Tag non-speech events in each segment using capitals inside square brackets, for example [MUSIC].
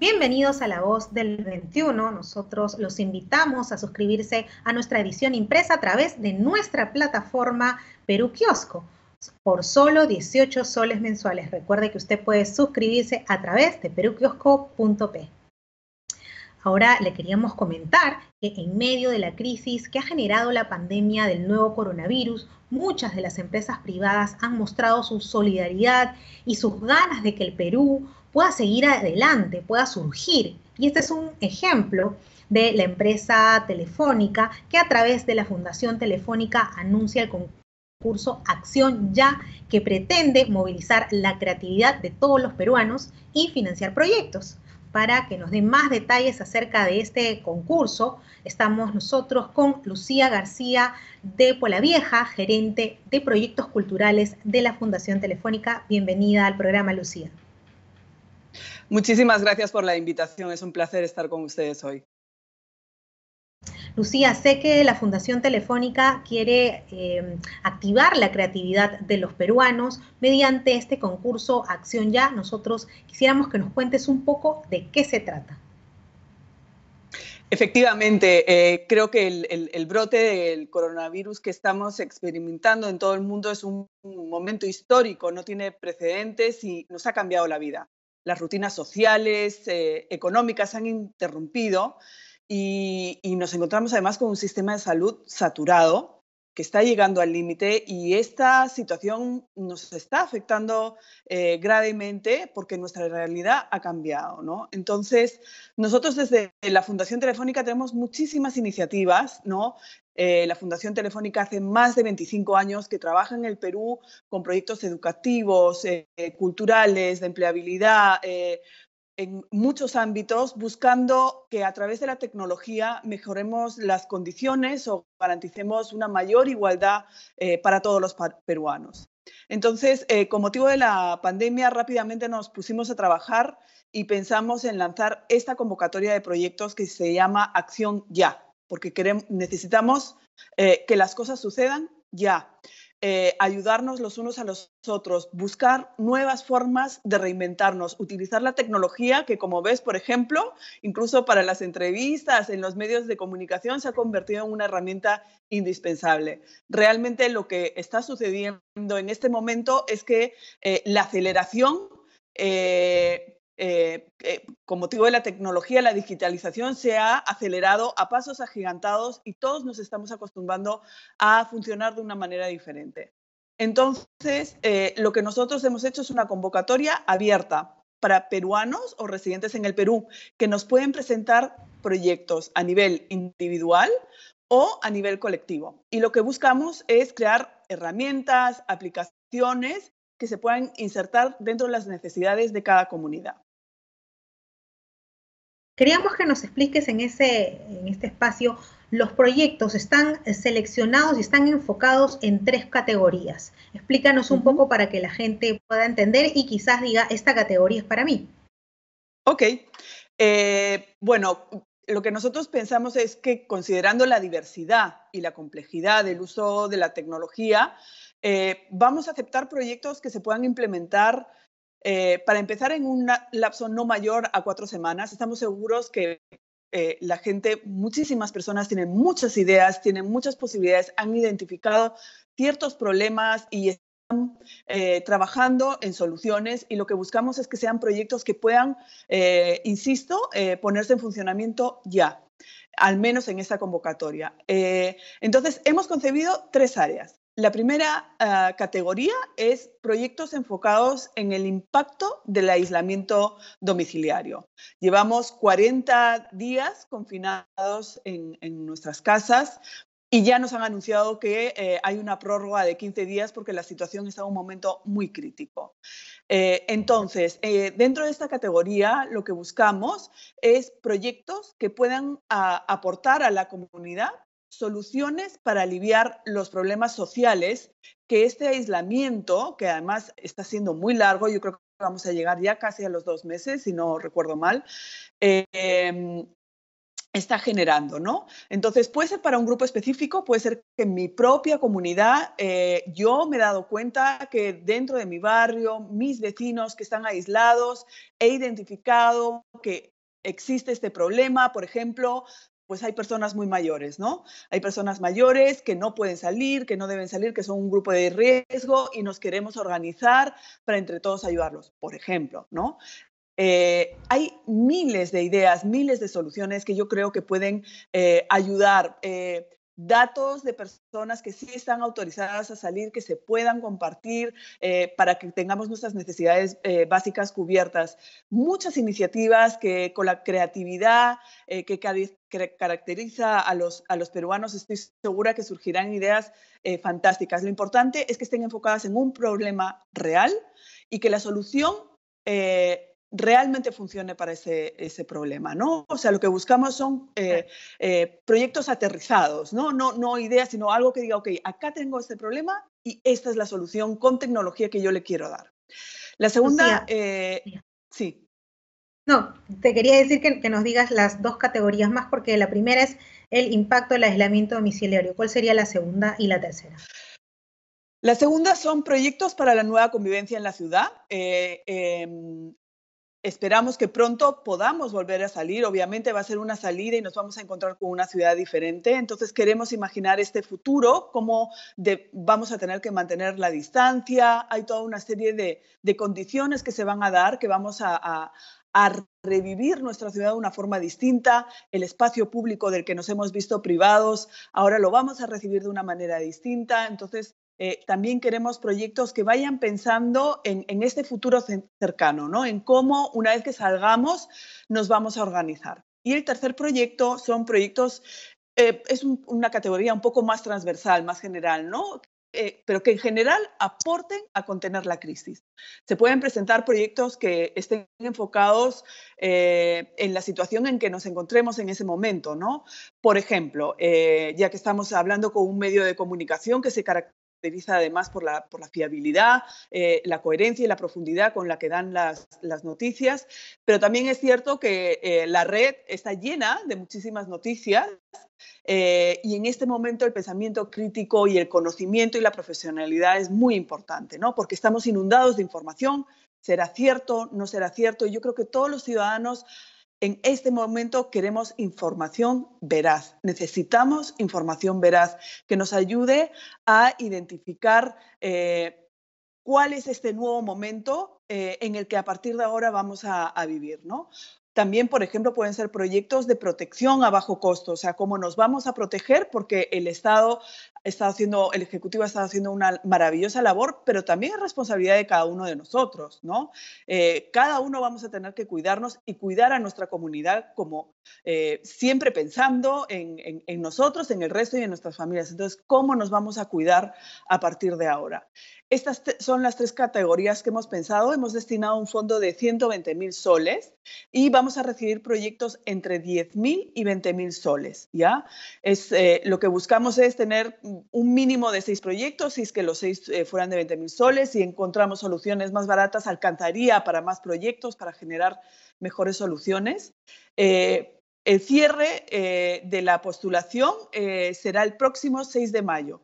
Bienvenidos a La Voz del 21. Nosotros los invitamos a suscribirse a nuestra edición impresa a través de nuestra plataforma Perú Kiosco por solo 18 soles mensuales. Recuerde que usted puede suscribirse a través de perukiosco.p. Ahora le queríamos comentar que en medio de la crisis que ha generado la pandemia del nuevo coronavirus, muchas de las empresas privadas han mostrado su solidaridad y sus ganas de que el Perú pueda seguir adelante, pueda surgir. Y este es un ejemplo de la empresa telefónica que a través de la Fundación Telefónica anuncia el concurso Acción Ya, que pretende movilizar la creatividad de todos los peruanos y financiar proyectos. Para que nos den más detalles acerca de este concurso, estamos nosotros con Lucía García de Polavieja, gerente de proyectos culturales de la Fundación Telefónica. Bienvenida al programa, Lucía. Muchísimas gracias por la invitación. Es un placer estar con ustedes hoy. Lucía, sé que la Fundación Telefónica quiere eh, activar la creatividad de los peruanos mediante este concurso Acción Ya. Nosotros quisiéramos que nos cuentes un poco de qué se trata. Efectivamente, eh, creo que el, brote del coronavirus que estamos experimentando en todo el mundo es un momento histórico, no tiene precedentes y nos ha cambiado la vida las rutinas sociales, eh, económicas se han interrumpido y, nos encontramos además con un sistema de salud saturado que está llegando al límite y esta situación nos está afectando eh, gravemente porque nuestra realidad ha cambiado. ¿no? Entonces, nosotros desde la Fundación Telefónica tenemos muchísimas iniciativas ¿no? Eh, la Fundación Telefónica hace más de 25 años que trabaja en el Perú con proyectos educativos, eh, culturales, de empleabilidad, eh, en muchos ámbitos, buscando que a través de la tecnología mejoremos las condiciones o garanticemos una mayor igualdad para todos los peruanos. Entonces, con motivo de la pandemia, rápidamente nos pusimos a trabajar y pensamos en lanzar esta convocatoria de proyectos que se llama Acción Ya porque necesitamos eh, que las cosas sucedan ya, eh, ayudarnos los unos a los otros, buscar nuevas formas de reinventarnos, utilizar la tecnología que como ves, por ejemplo, incluso para las entrevistas en los medios de comunicación se ha convertido en una herramienta indispensable. Realmente lo que está sucediendo en este momento es que eh, la aceleración eh, eh, con motivo de la tecnología, la digitalización se ha acelerado a pasos agigantados y todos nos estamos acostumbrando a funcionar de una manera diferente. Entonces, eh, lo que nosotros hemos hecho es una convocatoria abierta para peruanos o residentes en el Perú que nos pueden presentar proyectos a nivel individual o a nivel colectivo. Y lo que buscamos es crear herramientas, aplicaciones que se puedan insertar dentro de las necesidades de cada comunidad. Queríamos que nos expliques en, en este espacio, los proyectos están seleccionados y están enfocados en tres categorías. Explícanos un poco para que la gente pueda entender y quizás diga, esta categoría es para mí. Ok. Eh, bueno, lo que nosotros pensamos es que considerando la diversidad y la complejidad del uso de la tecnología, eh, vamos a aceptar proyectos que se puedan implementar eh, para empezar, en un lapso no mayor a cuatro semanas, estamos seguros que eh, la gente, muchísimas personas tienen muchas ideas, tienen muchas posibilidades, han identificado ciertos problemas y están eh, trabajando en soluciones y lo que buscamos es que sean proyectos que puedan, insisto, ponerse en funcionamiento ya, al menos en esta convocatoria. entonces, hemos concebido tres áreas. La primera eh, categoría es proyectos enfocados en el impacto del aislamiento domiciliario. Llevamos 40 días confinados en, nuestras casas, y ya nos han anunciado que eh, hay una prórroga de 15 días porque la situación está en un momento muy crítico. Eh, entonces, dentro de esta categoría, lo que buscamos es proyectos que puedan ah, aportar a la comunidad soluciones para aliviar los problemas sociales que este aislamiento, que además está siendo muy largo, yo creo que vamos a llegar ya casi a los dos meses, si no recuerdo mal, eh, em, está generando, ¿no? Entonces, puede ser para un grupo específico, puede ser que en mi propia comunidad eh, yo me he dado cuenta que dentro de mi barrio, mis vecinos que están aislados, he identificado que existe este problema, por ejemplo, pues hay personas muy mayores, ¿no? Hay personas mayores que no pueden salir, que no deben salir, que son un grupo de riesgo y nos queremos organizar para entre todos ayudarlos, por ejemplo, ¿no? Eh, hay miles de ideas, miles de soluciones que yo creo que pueden eh, ayudar. Eh, datos de personas que sí están autorizadas a salir, que se puedan compartir eh, para que tengamos nuestras necesidades eh, básicas cubiertas. Muchas iniciativas que con la creatividad eh, que, caracteriza a los, a los peruanos, estoy segura que surgirán ideas fantásticas. Lo importante es que estén enfocadas en un problema real y que la solución realmente funcione para ese, problema, ¿no? O sea, lo que buscamos son eh, eh, proyectos aterrizados, ¿no? ¿no? No ideas, sino algo que diga, ok, acá tengo este problema y esta es la solución con tecnología que yo le quiero dar. La segunda, eh, sí. No, te quería decir que, nos digas las dos categorías más, porque la primera es el impacto del aislamiento domiciliario. ¿Cuál sería la segunda y la tercera? La segunda son proyectos para la nueva convivencia en la ciudad. Em, Esperamos que pronto podamos volver a salir. Obviamente va a ser una salida y nos vamos a encontrar con una ciudad diferente. Entonces queremos imaginar este futuro, como vamos a tener que mantener la distancia. Hay toda una serie de, condiciones que se van a dar, que vamos a revivir nuestra ciudad de una forma distinta, el espacio público del que nos hemos visto privados, ahora lo vamos a recibir de una manera distinta. Entonces, eh, también queremos proyectos que vayan pensando en, este futuro cercano, ¿no? en cómo una vez que salgamos nos vamos a organizar. Y el tercer proyecto son proyectos, eh, es una categoría un poco más transversal, más general, ¿no? Eh, pero que en general aporten a contener la crisis. Se pueden presentar proyectos que estén enfocados en la situación en que nos encontremos en ese momento, Por ejemplo, ya que estamos hablando con un medio de comunicación que se caracteriza caracteriza además por la, por la fiabilidad, eh, la coherencia y la profundidad con la que dan las, las noticias, pero también es cierto que eh, la red está llena de muchísimas noticias eh, y en este momento el pensamiento crítico y el conocimiento y la profesionalidad es muy importante, ¿no? porque estamos inundados de información, será cierto, no será cierto, y yo creo que todos los ciudadanos en este momento queremos información veraz. Necesitamos información veraz que nos ayude a identificar eh, cuál es este nuevo momento eh, en el que a partir de ahora vamos a, vivir, También, por ejemplo, pueden ser proyectos de protección a bajo costo, o sea, cómo nos vamos a proteger porque el Estado haciendo, el Ejecutivo ha estado haciendo una maravillosa labor, pero también es responsabilidad de cada uno de nosotros, ¿no? Eh, cada uno vamos a tener que cuidarnos y cuidar a nuestra comunidad como eh, siempre pensando en, nosotros, en el resto y en nuestras familias. Entonces, ¿cómo nos vamos a cuidar a partir de ahora? Estas son las tres categorías que hemos pensado. Hemos destinado un fondo de 120 mil soles y vamos a recibir proyectos entre 10 mil y 20 mil soles, ¿ya? Es, eh, lo que buscamos es tener un mínimo de seis proyectos, si es que los seis eh, fueran de 20.000 mil soles, y encontramos soluciones más baratas, alcanzaría para más proyectos, para generar mejores soluciones. Eh, el cierre eh, de la postulación será el próximo 6 de mayo.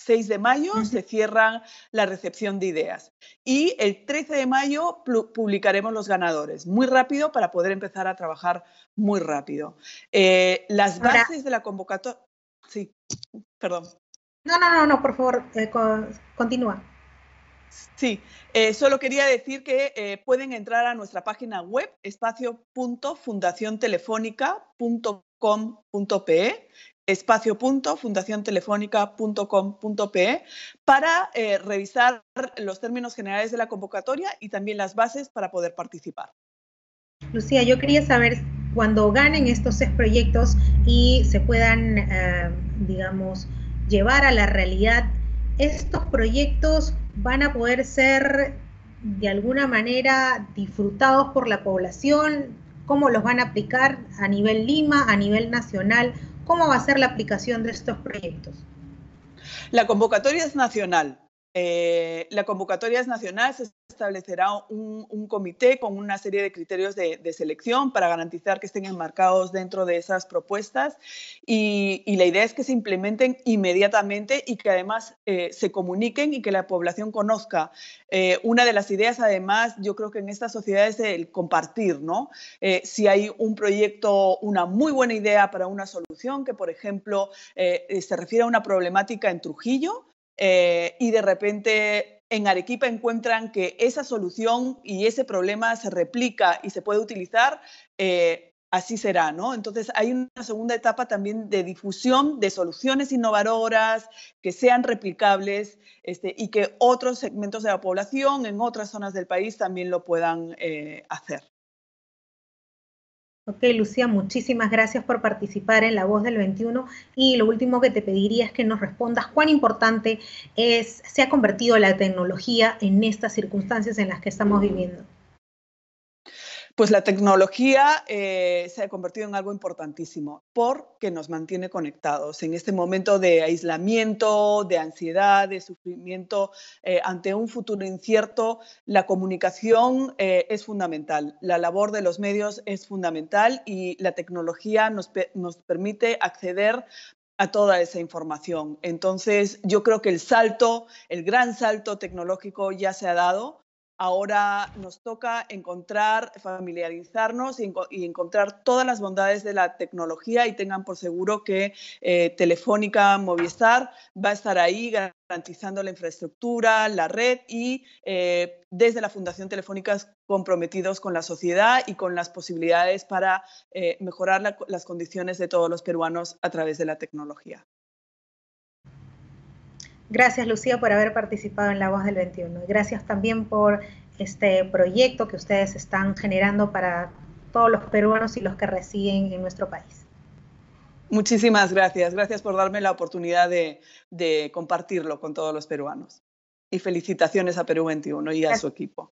6 de mayo se cierra la recepción de ideas y el 13 de mayo publicaremos los ganadores, muy rápido para poder empezar a trabajar muy rápido. las bases de la convocatoria... Sí, perdón. No, no, no, no, por favor, eh, continúa. Sí, eh, solo quería decir que eh, pueden entrar a nuestra página web espacio.fundaciontelefónica.com.pe espacio.fundaciontelefónica.com.pe para revisar los términos generales de la convocatoria y también las bases para poder participar. Lucía, yo quería saber cuando ganen estos seis proyectos y se puedan, digamos, llevar a la realidad, estos proyectos van a poder ser de alguna manera disfrutados por la población, cómo los van a aplicar a nivel Lima, a nivel nacional, cómo va a ser la aplicación de estos proyectos. La convocatoria es nacional, eh, la convocatoria es nacional, se establecerá un, comité con una serie de criterios de, selección para garantizar que estén enmarcados dentro de esas propuestas y, la idea es que se implementen inmediatamente y que además eh, se comuniquen y que la población conozca. Eh, una de las ideas, además, yo creo que en esta sociedad es el compartir, ¿no? si hay un proyecto, una muy buena idea para una solución que, por ejemplo, se refiere a una problemática en Trujillo, eh, y de repente en Arequipa encuentran que esa solución y ese problema se replica y se puede utilizar, eh, así será, Entonces hay una segunda etapa también de difusión de soluciones innovadoras que sean replicables este, y que otros segmentos de la población en otras zonas del país también lo puedan eh, hacer. Ok, Lucía, muchísimas gracias por participar en La Voz del 21 y lo último que te pediría es que nos respondas cuán importante es, se ha convertido la tecnología en estas circunstancias en las que estamos viviendo. Pues la tecnología eh, se ha convertido en algo importantísimo porque nos mantiene conectados en este momento de aislamiento, de ansiedad, de sufrimiento eh, ante un futuro incierto. La comunicación eh, es fundamental, la labor de los medios es fundamental y la tecnología nos, nos permite acceder a toda esa información. Entonces, yo creo que el salto, el gran salto tecnológico ya se ha dado Ahora nos toca encontrar, familiarizarnos y, encontrar todas las bondades de la tecnología y tengan por seguro que eh, Telefónica Movistar va a estar ahí garantizando la infraestructura, la red y eh, desde la Fundación Telefónica comprometidos con la sociedad y con las posibilidades para eh, mejorar las condiciones de todos los peruanos a través de la tecnología. Gracias Lucía por haber participado en La Voz del 21. Gracias también por este proyecto que ustedes están generando para todos los peruanos y los que residen en nuestro país. Muchísimas gracias. Gracias por darme la oportunidad de, compartirlo con todos los peruanos. Y felicitaciones a Perú 21 y a su equipo.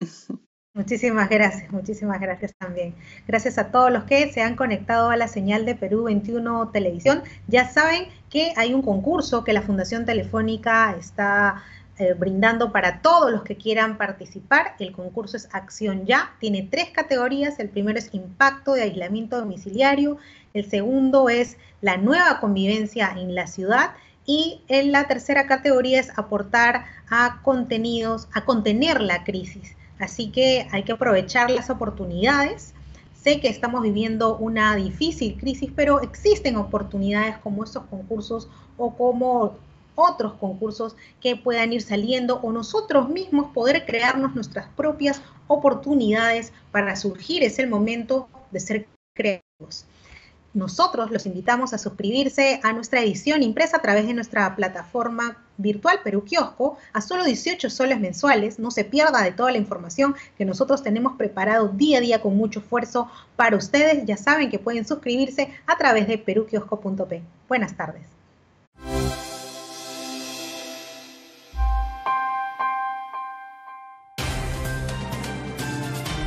[LAUGHS] Muchísimas gracias, muchísimas gracias también. Gracias a todos los que se han conectado a la señal de Perú 21 Televisión. Ya saben que hay un concurso que la Fundación Telefónica está eh, brindando para todos los que quieran participar. El concurso es Acción Ya, tiene tres categorías. El primero es impacto de aislamiento domiciliario, el segundo es la nueva convivencia en la ciudad y en la tercera categoría es aportar a contenidos, a contener la crisis. Así que hay que aprovechar las oportunidades. Sé que estamos viviendo una difícil crisis, pero existen oportunidades como estos concursos o como otros concursos que puedan ir saliendo o nosotros mismos poder crearnos nuestras propias oportunidades para surgir. Es el momento de ser creativos nosotros los invitamos a suscribirse a nuestra edición impresa a través de nuestra plataforma virtual Perú Kiosco a solo 18 soles mensuales. No se pierda de toda la información que nosotros tenemos preparado día a día con mucho esfuerzo para ustedes. Ya saben que pueden suscribirse a través de perukiosco.p. Buenas tardes.